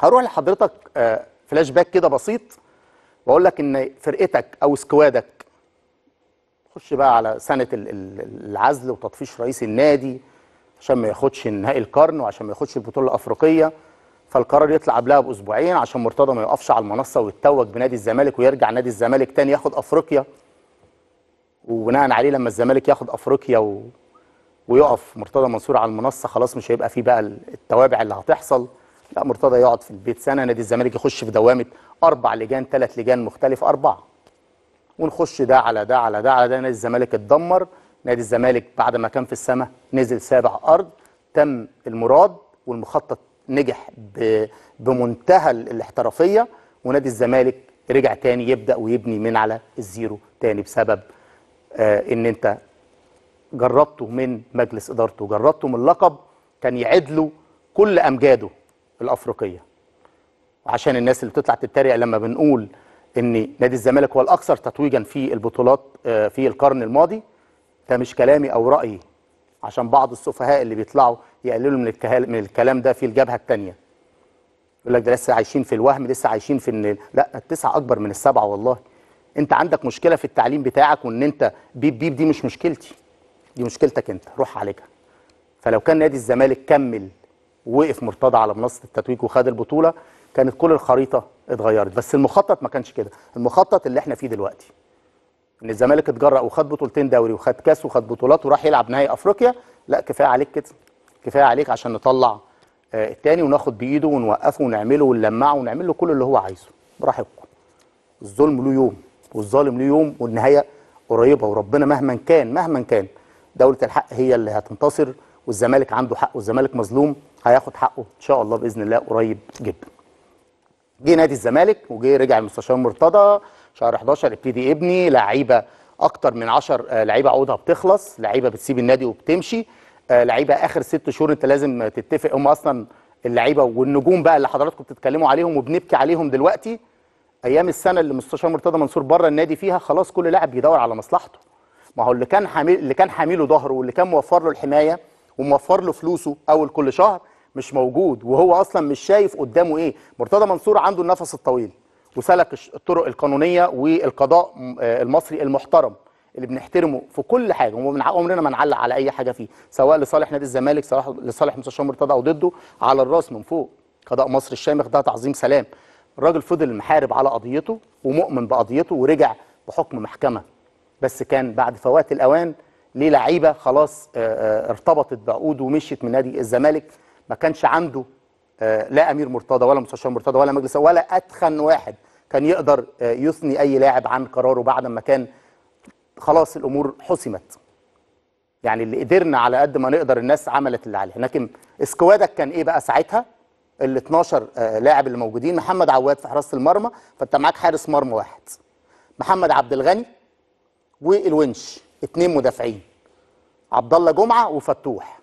هروح لحضرتك آه، فلاش باك كده بسيط واقول لك ان فرقتك او سكوادك خش بقى على سنه العزل وتطفيش رئيس النادي عشان ما ياخدش نهائي القرن وعشان ما ياخدش البطوله الافريقيه فالقرار يطلع قبلها باسبوعين عشان مرتضى ما يقفش على المنصه ويتوج بنادي الزمالك ويرجع نادي الزمالك تاني ياخد افريقيا وبناء عليه لما الزمالك ياخد افريقيا و... ويقف مرتضى منصور على المنصه خلاص مش هيبقى فيه بقى التوابع اللي هتحصل لا مرتضى يقعد في البيت سنه نادي الزمالك يخش في دوامه اربع لجان ثلاث لجان مختلف اربعه ونخش ده على ده على ده على ده نادي الزمالك اتدمر نادي الزمالك بعد ما كان في السماء نزل سابع ارض تم المراد والمخطط نجح بمنتهى الاحترافيه ونادي الزمالك رجع تاني يبدا ويبني من على الزيرو تاني بسبب آه ان انت جربته من مجلس ادارته جربته من لقب كان يعدله كل امجاده الافريقيه عشان الناس اللي بتطلع تتريق لما بنقول ان نادي الزمالك هو الاكثر تتويجا في البطولات آه، في القرن الماضي ده مش كلامي او رايي عشان بعض السفهاء اللي بيطلعوا يقللوا من من الكلام ده في الجبهه الثانيه يقول لك ده لسه عايشين في الوهم لسه عايشين في ان لا التسعه اكبر من السبعه والله انت عندك مشكله في التعليم بتاعك وان انت بيب بيب دي مش مشكلتي دي مشكلتك انت روح عالجها فلو كان نادي الزمالك كمل وقف مرتضى على منصه التتويج وخد البطوله كانت كل الخريطه اتغيرت بس المخطط ما كانش كده المخطط اللي احنا فيه دلوقتي ان الزمالك اتجرأ وخد بطولتين دوري وخد كاس وخد بطولات وراح يلعب نهائي افريقيا لا كفايه عليك كده كفايه عليك عشان نطلع آه، التاني وناخد بايده ونوقفه ونعمله ونلمعه ونعمل له كل اللي هو عايزه براحتكم الظلم له يوم والظالم له يوم والنهايه قريبه وربنا مهما كان مهما كان دوله الحق هي اللي هتنتصر والزمالك عنده حق والزمالك مظلوم هياخد حقه ان شاء الله باذن الله قريب جدا جه نادي الزمالك وجه رجع المستشار مرتضى شهر 11 ابتدي ابني لعيبه اكتر من 10 آه، لعيبه عقودها بتخلص لعيبه بتسيب النادي وبتمشي آه، لعيبه اخر ست شهور انت لازم تتفق هم اصلا اللعيبه والنجوم بقى اللي حضراتكم بتتكلموا عليهم وبنبكي عليهم دلوقتي ايام السنه اللي مستشار مرتضى منصور بره النادي فيها خلاص كل لاعب بيدور على مصلحته ما هو اللي كان حامل اللي كان حامله ظهره واللي كان موفر له الحمايه وموفر له فلوسه اول كل شهر مش موجود وهو اصلا مش شايف قدامه ايه مرتضى منصور عنده النفس الطويل وسلك الطرق القانونيه والقضاء المصري المحترم اللي بنحترمه في كل حاجه ومن عمرنا ما نعلق على اي حاجه فيه سواء لصالح نادي الزمالك سواء لصالح مستشار مرتضى او ضده على الراس من فوق قضاء مصر الشامخ ده تعظيم سلام الراجل فضل محارب على قضيته ومؤمن بقضيته ورجع بحكم محكمه بس كان بعد فوات الاوان ليه لعيبه خلاص ارتبطت بعقود ومشيت من نادي الزمالك ما كانش عنده آه، لا امير مرتضى ولا مستشار مرتضى ولا مجلس ولا اتخن واحد كان يقدر آه، يثني اي لاعب عن قراره بعد ما كان خلاص الامور حسمت يعني اللي قدرنا على قد ما نقدر الناس عملت اللي عليها لكن اسكوادك كان ايه بقى ساعتها ال 12 آه، لاعب اللي موجودين محمد عواد في حراسه المرمى فانت معاك حارس مرمى واحد محمد عبد الغني والونش اثنين مدافعين عبد الله جمعه وفتوح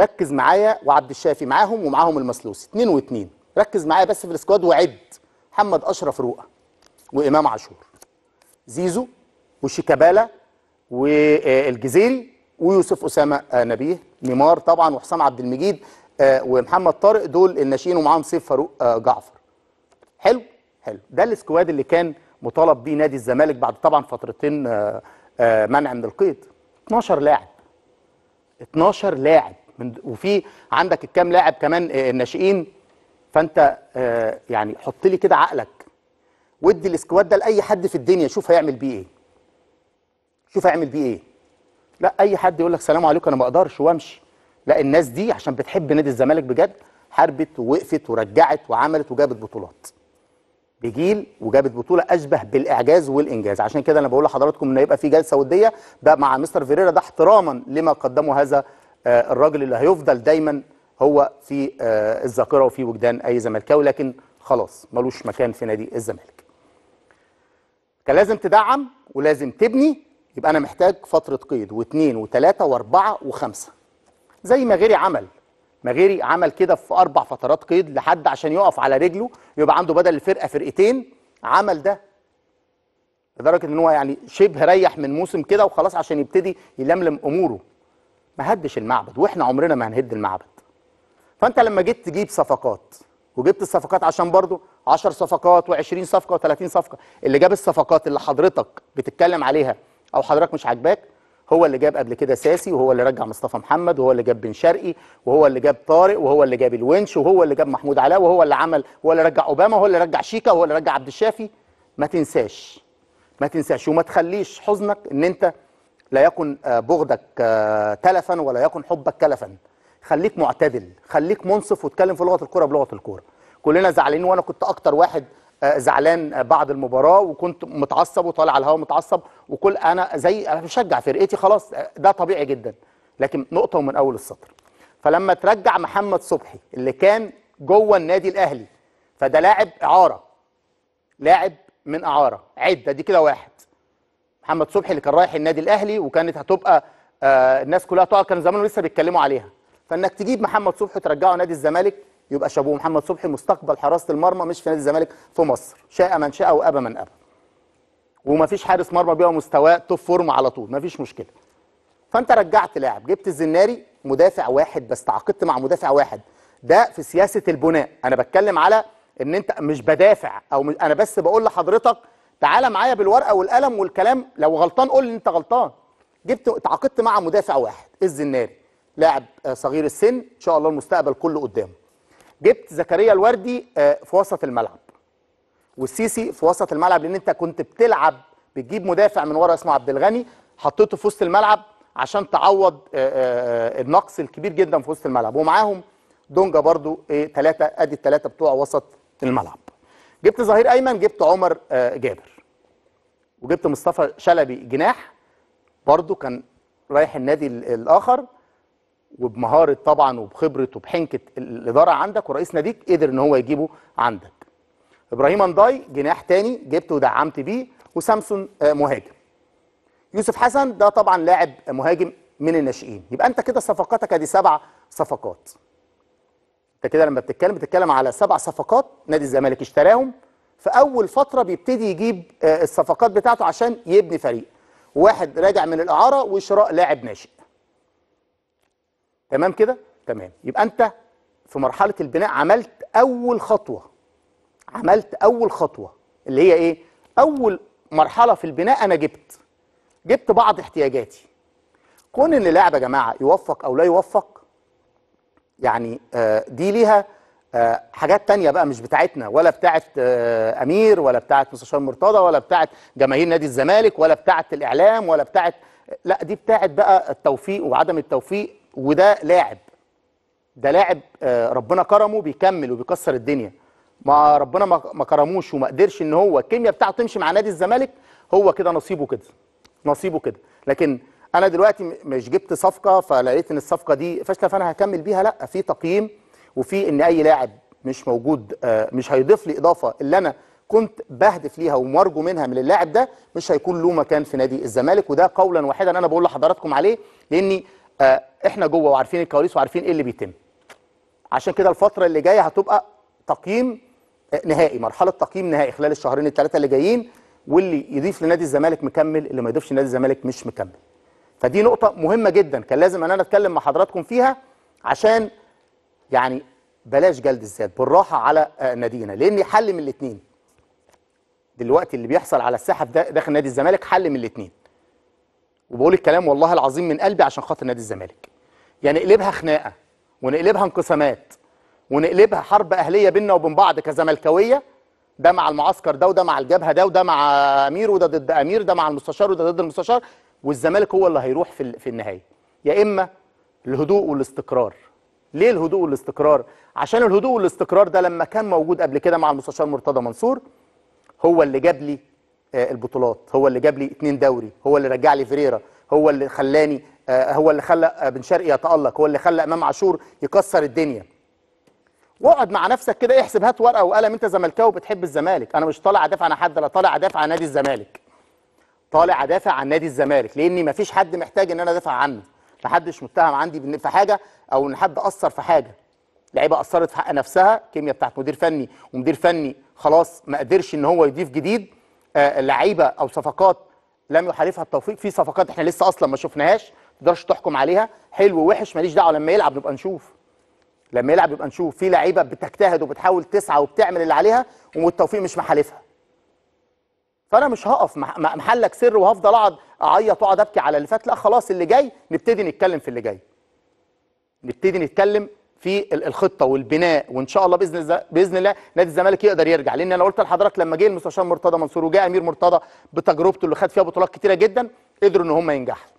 ركز معايا وعبد الشافي معاهم ومعاهم المسلوسي اتنين واتنين ركز معايا بس في السكواد وعد محمد اشرف رؤى وامام عاشور زيزو وشيكابالا والجزيري ويوسف اسامه آه، نبيه نيمار طبعا وحسام عبد المجيد آه، ومحمد طارق دول الناشئين ومعاهم سيف فاروق آه، جعفر حلو حلو ده السكواد اللي كان مطالب بيه نادي الزمالك بعد طبعا فترتين منع من القيد 12 لاعب 12 لاعب وفي عندك الكام لاعب كمان آه، الناشئين فانت آه، يعني حط لي كده عقلك وادي الاسكواد ده لاي حد في الدنيا شوف هيعمل بيه ايه شوف هيعمل بيه ايه لا اي حد يقول لك سلام عليكم انا ما اقدرش وامشي لا الناس دي عشان بتحب نادي الزمالك بجد حاربت ووقفت ورجعت وعملت وجابت بطولات بجيل وجابت بطوله اشبه بالاعجاز والانجاز عشان كده انا بقول لحضراتكم ان هيبقى في جلسه وديه ده مع مستر فيريرا ده احتراما لما قدمه هذا آه، الراجل اللي هيفضل دايما هو في آه، الذاكره وفي وجدان اي زملكاوي لكن خلاص ملوش مكان في نادي الزمالك كان لازم تدعم ولازم تبني يبقى انا محتاج فتره قيد واثنين وثلاثه واربعه وخمسه زي ما غيري عمل ما غيري عمل كده في اربع فترات قيد لحد عشان يقف على رجله يبقى عنده بدل الفرقه فرقتين عمل ده لدرجه ان هو يعني شبه ريح من موسم كده وخلاص عشان يبتدي يلملم اموره ما هدش المعبد واحنا عمرنا ما هنهد المعبد فانت لما جيت تجيب صفقات وجبت الصفقات عشان برضه 10 صفقات و20 صفقه و30 صفقه اللي جاب الصفقات اللي حضرتك بتتكلم عليها او حضرتك مش عاجباك هو اللي جاب قبل كده ساسي وهو اللي رجع مصطفى محمد وهو اللي جاب بن شرقي وهو اللي جاب طارق وهو اللي جاب الونش وهو اللي جاب محمود علاء وهو اللي عمل هو اللي رجع اوباما وهو اللي رجع شيكا وهو اللي رجع عبد الشافي ما تنساش ما تنساش وما تخليش حزنك ان انت لا يكن آه، بغضك آه، تلفا ولا يكن حبك كلفا خليك معتدل خليك منصف واتكلم في لغه الكوره بلغه الكوره كلنا زعلانين وانا كنت اكتر واحد آه، زعلان بعد المباراه وكنت متعصب وطالع على الهواء متعصب وكل انا زي انا بشجع فرقتي خلاص ده طبيعي جدا لكن نقطه ومن اول السطر فلما ترجع محمد صبحي اللي كان جوه النادي الاهلي فده لاعب اعاره لاعب من اعاره عده دي كده واحد محمد صبحي اللي كان رايح النادي الاهلي وكانت هتبقى آه الناس كلها تقعد كانوا زمانهم لسه بيتكلموا عليها فانك تجيب محمد صبحي وترجعه نادي الزمالك يبقى شابوه محمد صبحي مستقبل حراسه المرمى مش في نادي الزمالك في مصر شاء من شاء وابى من ابى ومفيش حارس مرمى بيبقى مستواه توب فورم على طول مفيش مشكله فانت رجعت لاعب جبت الزناري مدافع واحد بس تعاقدت مع مدافع واحد ده في سياسه البناء انا بتكلم على ان انت مش بدافع او انا بس بقول لحضرتك تعالى معايا بالورقه والقلم والكلام لو غلطان قول لي انت غلطان جبت اتعاقدت مع مدافع واحد الزناري لاعب آه، صغير السن ان شاء الله المستقبل كله قدامه جبت زكريا الوردي آه، في وسط الملعب والسيسي في وسط الملعب لان انت كنت بتلعب بتجيب مدافع من ورا اسمه عبد الغني حطيته في وسط الملعب عشان تعوض آه، النقص الكبير جدا في وسط الملعب ومعاهم دونجا برضو ايه ثلاثه ادي الثلاثه بتوع وسط الملعب جبت ظهير ايمن جبت عمر جابر وجبت مصطفى شلبي جناح برضه كان رايح النادي الاخر وبمهاره طبعا وبخبره وبحنكه الاداره عندك ورئيس ناديك قدر ان هو يجيبه عندك. ابراهيم انضاي جناح تاني جبته ودعمت بيه وسامسون آه، مهاجم. يوسف حسن ده طبعا لاعب مهاجم من الناشئين، يبقى انت كده صفقاتك ادي سبع صفقات. انت كده لما بتتكلم بتتكلم على سبع صفقات نادي الزمالك اشتراهم في اول فتره بيبتدي يجيب آه، الصفقات بتاعته عشان يبني فريق واحد راجع من الاعاره وشراء لاعب ناشئ تمام كده تمام يبقى انت في مرحله البناء عملت اول خطوه عملت اول خطوه اللي هي ايه اول مرحله في البناء انا جبت جبت بعض احتياجاتي كون ان لاعب يا جماعه يوفق او لا يوفق يعني آه، دي ليها آه، حاجات تانية بقى مش بتاعتنا ولا بتاعت آه، أمير ولا بتاعت مستشار مرتضى ولا بتاعت جماهير نادي الزمالك ولا بتاعت الإعلام ولا بتاعت لا دي بتاعت بقى التوفيق وعدم التوفيق وده لاعب ده لاعب آه، ربنا كرمه بيكمل وبيكسر الدنيا ما ربنا ما كرموش وما قدرش ان هو الكيمياء بتاعته تمشي مع نادي الزمالك هو كده نصيبه كده نصيبه كده لكن انا دلوقتي مش جبت صفقه فلقيت ان الصفقه دي فاشله فانا هكمل بيها لا في تقييم وفي ان اي لاعب مش موجود آه، مش هيضيف لي اضافه اللي انا كنت بهدف ليها ومرجو منها من اللاعب ده مش هيكون له مكان في نادي الزمالك وده قولا واحدا انا بقول لحضراتكم عليه لاني آه، احنا جوه وعارفين الكواليس وعارفين ايه اللي بيتم عشان كده الفتره اللي جايه هتبقى تقييم آه، نهائي مرحله تقييم نهائي خلال الشهرين الثلاثه اللي جايين واللي يضيف لنادي الزمالك مكمل اللي ما يضيفش لنادي الزمالك مش مكمل فدي نقطه مهمه جدا كان لازم ان انا اتكلم مع حضراتكم فيها عشان يعني بلاش جلد الذات بالراحه على آه، نادينا لان حل من الاثنين دلوقتي اللي بيحصل على الساحه داخل نادي الزمالك حل من الاثنين وبقول الكلام والله العظيم من قلبي عشان خاطر نادي الزمالك يعني نقلبها خناقه ونقلبها انقسامات ونقلبها حرب اهليه بينا وبين بعض كزملكاويه ده مع المعسكر ده وده مع الجبهه ده وده مع امير وده ضد امير ده مع المستشار وده ضد المستشار والزمالك هو اللي هيروح في النهايه يا اما الهدوء والاستقرار ليه الهدوء والاستقرار عشان الهدوء والاستقرار ده لما كان موجود قبل كده مع المستشار مرتضى منصور هو اللي جاب لي آه، البطولات هو اللي جاب لي اتنين دوري هو اللي رجع لي فيريرا هو اللي خلاني آه، هو اللي خلى آه، بن شرقي يتألق هو اللي خلى امام عاشور يكسر الدنيا واقعد مع نفسك كده احسب هات ورقه وقلم انت زملكاوي بتحب الزمالك انا مش طالع ادافع عن حد انا طالع ادافع عن نادي الزمالك طالع ادافع عن نادي الزمالك لاني مفيش حد محتاج ان انا ادافع عنه محدش متهم عندي في حاجه او ان حد اثر في حاجه لعيبه اثرت في حق نفسها كيمياء بتاعت مدير فني ومدير فني خلاص ما قدرش ان هو يضيف جديد آه، لعيبه او صفقات لم يحالفها التوفيق في صفقات احنا لسه اصلا ما شفناهاش ما تقدرش تحكم عليها حلو ووحش ماليش دعوه لما يلعب نبقى نشوف لما يلعب يبقى نشوف في لعيبه بتجتهد وبتحاول تسعى وبتعمل اللي عليها والتوفيق مش محالفها فانا مش هقف محلك سر وهفضل اقعد اعيط واقعد ابكي على اللي فات لا خلاص اللي جاي نبتدي نتكلم في اللي جاي نبتدي نتكلم في الخطه والبناء وان شاء الله باذن باذن الله نادي الزمالك يقدر يرجع لان انا قلت لحضرتك لما جه المستشار مرتضى منصور وجاء امير مرتضى بتجربته اللي خد فيها بطولات كتيره جدا قدروا ان هم ينجحوا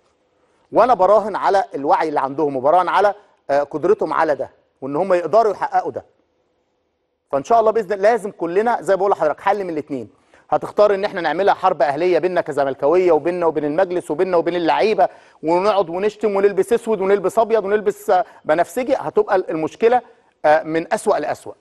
وانا براهن على الوعي اللي عندهم وبراهن على آه، قدرتهم على ده وان هم يقدروا يحققوا ده فان شاء الله باذن الله لازم كلنا زي ما بقول لحضرتك حل من الاثنين هتختار ان احنا نعملها حرب اهليه بيننا كزملكاويه وبيننا وبين المجلس وبيننا وبين اللعيبه ونقعد ونشتم ونلبس اسود ونلبس ابيض ونلبس آه، بنفسجي هتبقى المشكله آه، من اسوا لاسوا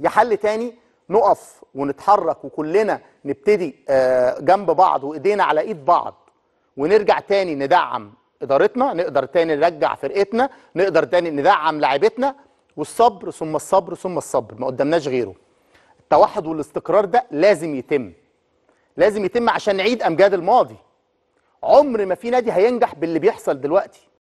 يا حل تاني نقف ونتحرك وكلنا نبتدي آه، جنب بعض وايدينا على ايد بعض ونرجع تاني ندعم ادارتنا نقدر تاني نرجع فرقتنا نقدر تاني ندعم لاعيبتنا والصبر ثم الصبر ثم الصبر ما قدامناش غيره التوحد والاستقرار ده لازم يتم لازم يتم عشان نعيد امجاد الماضي عمر ما في نادي هينجح باللي بيحصل دلوقتي